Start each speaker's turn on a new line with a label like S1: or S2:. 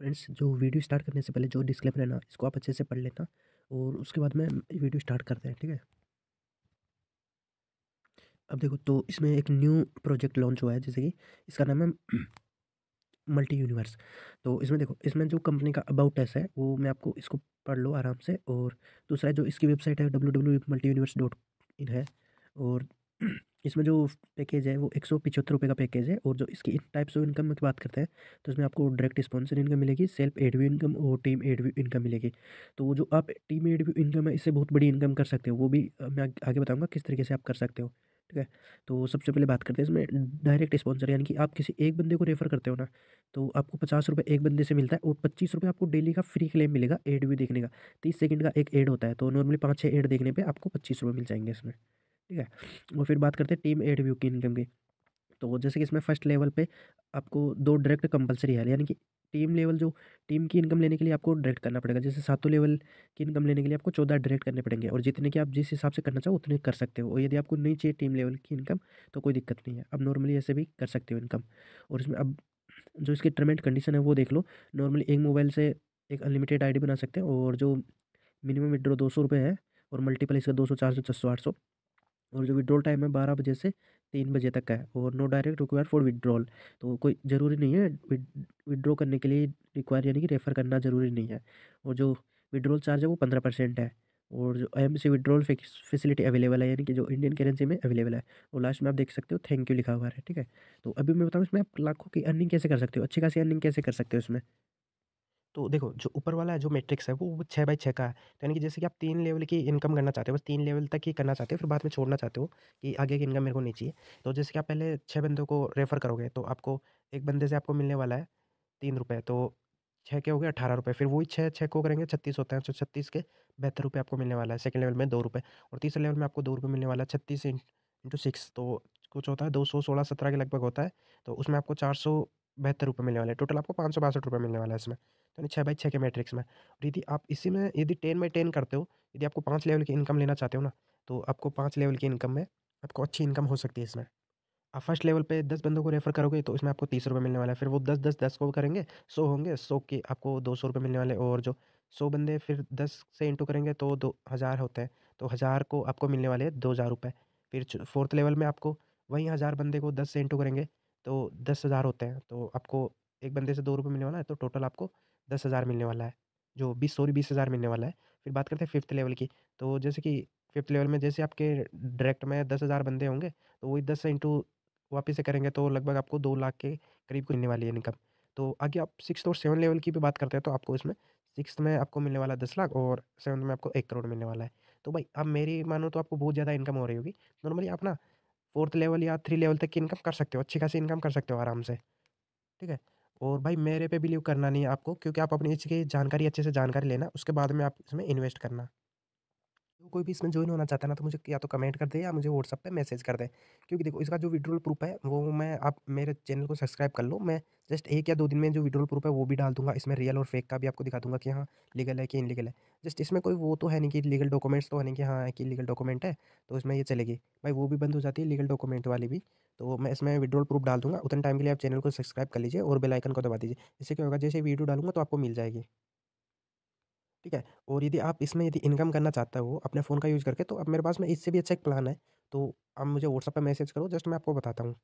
S1: friends जो video start करने से पहले जो डिस्क्लेमर है ना इसको आप अच्छे से पढ़ लेना और उसके बाद में वीडियो स्टार्ट करते हैं ठीक है अब देखो तो इसमें एक न्यू प्रोजेक्ट लॉन्च हुआ है जैसे कि इसका नाम है मल्टी यूनिवर्स तो इसमें देखो इसमें जो कंपनी का अबाउट एस है वो मैं आपको इसको पढ़ लो आराम से और दूसरा जो इसकी वेबसाइट है W W multi universe dot in है और इसमें जो पैकेज है वो एक सौ पिछहत्तर रुपये का पैकेज है और जो इसकी टाइप्स ऑफ इनकम की बात करते हैं तो इसमें आपको डायरेक्ट स्पॉन्सर इनकम मिलेगी सेल्फ एडव्यू इनकम और टीम एडव्यू इनकम मिलेगी तो वो जो आप टीम एडव्यू इनकम है इससे बहुत बड़ी इनकम कर सकते हो वो भी मैं आगे बताऊँगा किस तरीके से आप कर सकते हो ठीक है तो सबसे पहले बात करते हैं इसमें डायरेक्ट स्पॉन्सर यानी कि आप किसी एक बंदे को रेफर करते हो ना तो आपको पचास रुपये एक बंदे से मिलता है और पच्चीस रुपये आपको डेली का फ्री क्लेम मिलेगा एड भी देखने का तीस सेकंड का एक एड होता है तो नॉर्मली पाँच छः एड देखने पे आपको पच्चीस रुपये मिल जाएंगे इसमें ठीक है और फिर बात करते हैं टीम एड व्यू की इनकम की तो जैसे कि इसमें फर्स्ट लेवल पे आपको दो डायरेक्ट कंपलसरी है यानी कि टीम लेवल जो टीम की इनकम लेने के लिए आपको डायरेक्ट करना पड़ेगा जैसे सातों लेवल की इनकम लेने के लिए आपको चौदह डायरेक्ट करने पड़ेंगे और जितने कि आप जिस हिसाब से करना चाहो उतने कर सकते हो और यदि आपको नहीं चाहिए टीम लेवल की इनकम तो कोई दिक्कत नहीं है आप नॉर्मली ऐसे भी कर सकते हो इनकम और इसमें अब जो इसकी टर्म एंड कंडीशन है वो देख लो नॉर्मली एक मोबाइल से एक अनलिमिटेड आईडी बना सकते हैं और जो मिनिमम विड्रो दो सौ रुपये है और मल्टीपल इसका दो सौ चार सौ छः सौ आठ सौ और जो विड्रॉल टाइम है बारह बजे से तीन बजे तक है और no direct require for withdrawal तो कोई ज़रूरी नहीं है विड्रॉ करने के लिए रिक्वायर यानी कि रेफ़र करना ज़रूरी नहीं है और जो विड्रॉल चार्ज है वो पंद्रह परसेंट है और जो M C withdrawal facility available है यानी कि जो इंडियन करेंसी में अवेलेबल है और लास्ट में आप देख सकते हो थैंक यू लिखा हुआ है ठीक है तो अभी मैं बताऊँ इसमें आप लाखों की अर्निंग कैसे कर सकते हो अच्छी खासी अर्निंग कैसे कर सकते हो इसमें तो देखो जो ऊपर वाला है जो मैट्रिक्स है वो छः बाई छः का है तो यानी कि जैसे कि आप तीन लेवल की इनकम करना चाहते हो बस तीन लेवल तक ही करना चाहते हो फिर बाद में छोड़ना चाहते हो कि आगे की इनकम मेरे को नहीं चाहिए तो जैसे कि आप पहले छः बंदों को रेफ़र करोगे तो आपको एक बंदे से आपको मिलने वाला है तीन रुपये तो छः के हो गए अठारह रुपये फिर वही छः छः को करेंगे छत्तीस होता है तो छत्तीस के बेहतर रुपये आपको मिलने वाला है सेकंड लेवल में दो रुपये और तीसरे लेवल में आपको दो रुपये मिलने वाला है छत्तीस इंटू सिक्स तो कुछ होता है दो सौ सोलह सत्रह के लगभग होता है तो उसमें आपको चार सौ बहत्तर रुपये मिलने वाले टोटल आपको पाँच सौ बासठ रुपये मिलने वाला है इसमें यानी छः बाई छः के मैट्रिक्स में और यदि आप इसी में यदि टेन बाई टेन करते हो यदि आपको पाँच लेवल की इनकम लेना चाहते हो ना तो आपको पाँच लेवल की इनकम में आपको अच्छी इनकम हो सकती है इसमें आप फर्स्ट लेवल पे दस बंदों को रेफर करोगे तो इसमें आपको तीस रुपये मिलने वाला है फिर वो दस दस दस को करेंगे सौ होंगे सौ के आपको दो सौ रुपये मिलने वाले और जो सौ बंदे फिर दस से इंटू करेंगे तो दो हज़ार होते हैं तो हज़ार को आपको मिलने वाले हैं दो हज़ार रुपये फिर फोर्थ लेवल में आपको वहीं हज़ार बंदे को दस से इंटू करेंगे तो दस हज़ार होते हैं तो आपको एक बंदे से दो रुपये मिलने वाला है तो टोटल आपको दस हज़ार मिलने वाला है जो बीस सॉरी बीस हज़ार मिलने वाला है फिर बात करते हैं फिफ्थ लेवल की तो जैसे कि फिफ्थ लेवल में जैसे आपके डायरेक्ट में दस हज़ार बंदे होंगे तो वही दस से इंटू वापस से करेंगे तो लगभग आपको दो लाख के करीब मिलने वाली है इनकम तो आगे आप सिक्स और सेवन लेवल की भी बात करते हैं तो आपको इसमें सिक्स में आपको मिलने वाला दस लाख और सेवन में आपको एक करोड़ मिलने वाला है तो भाई अब मेरी मानो तो आपको बहुत ज़्यादा इनकम हो रही होगी नॉर्मली आप ना फोर्थ लेवल या थ्री लेवल तक की इनकम कर सकते हो अच्छी खासी इनकम कर सकते हो आराम से ठीक है और भाई मेरे पे बिलीव करना नहीं है आपको क्योंकि आप अपनी इसकी जानकारी अच्छे से जानकारी लेना उसके बाद में आप इसमें इन्वेस्ट करना तो कोई भी इसमें ज्वाइन होना चाहता है ना तो मुझे या तो कमेंट कर दे या मुझे व्हाट्सअप पे मैसेज कर दे क्योंकि देखो इसका जो विड्रोल प्रूफ है वो मैं आप मेरे चैनल को सब्सक्राइब कर लो मैं जस्ट एक या दो दिन में जो विड्रोल प्रूफ है वो भी डाल दूंगा इसमें रियल और फेक का भी आपको दिखा दूंगा कि हाँ लीगल है कि इनलीगल है जस्ट इसमें कोई वो तो है नहीं कि लीगल डॉक्यूमेंट्स तो है नहीं कि हाँ कि लीगल डॉक्यूमेंट है तो इसमें यह चलेगी भाई वो भी बंद हो जाती है लीगल डॉक्यूमेंट वाली भी तो मैं इसमें विड्रोल प्रूफ डाल दूंगा उतने टाइम के लिए आप चैनल को सब्सक्राइब कर लीजिए और बेलाइकन को दबा दीजिए इससे क्या होगा जैसे वीडियो डालूंगा तो आपको मिल जाएगी ठीक है और यदि आप इसमें यदि इनकम करना चाहते हो अपने फ़ोन का यूज़ करके तो अब मेरे पास में इससे भी अच्छा एक प्लान है तो आप मुझे व्हाट्सअप पर मैसेज करो जस्ट मैं आपको बताता हूँ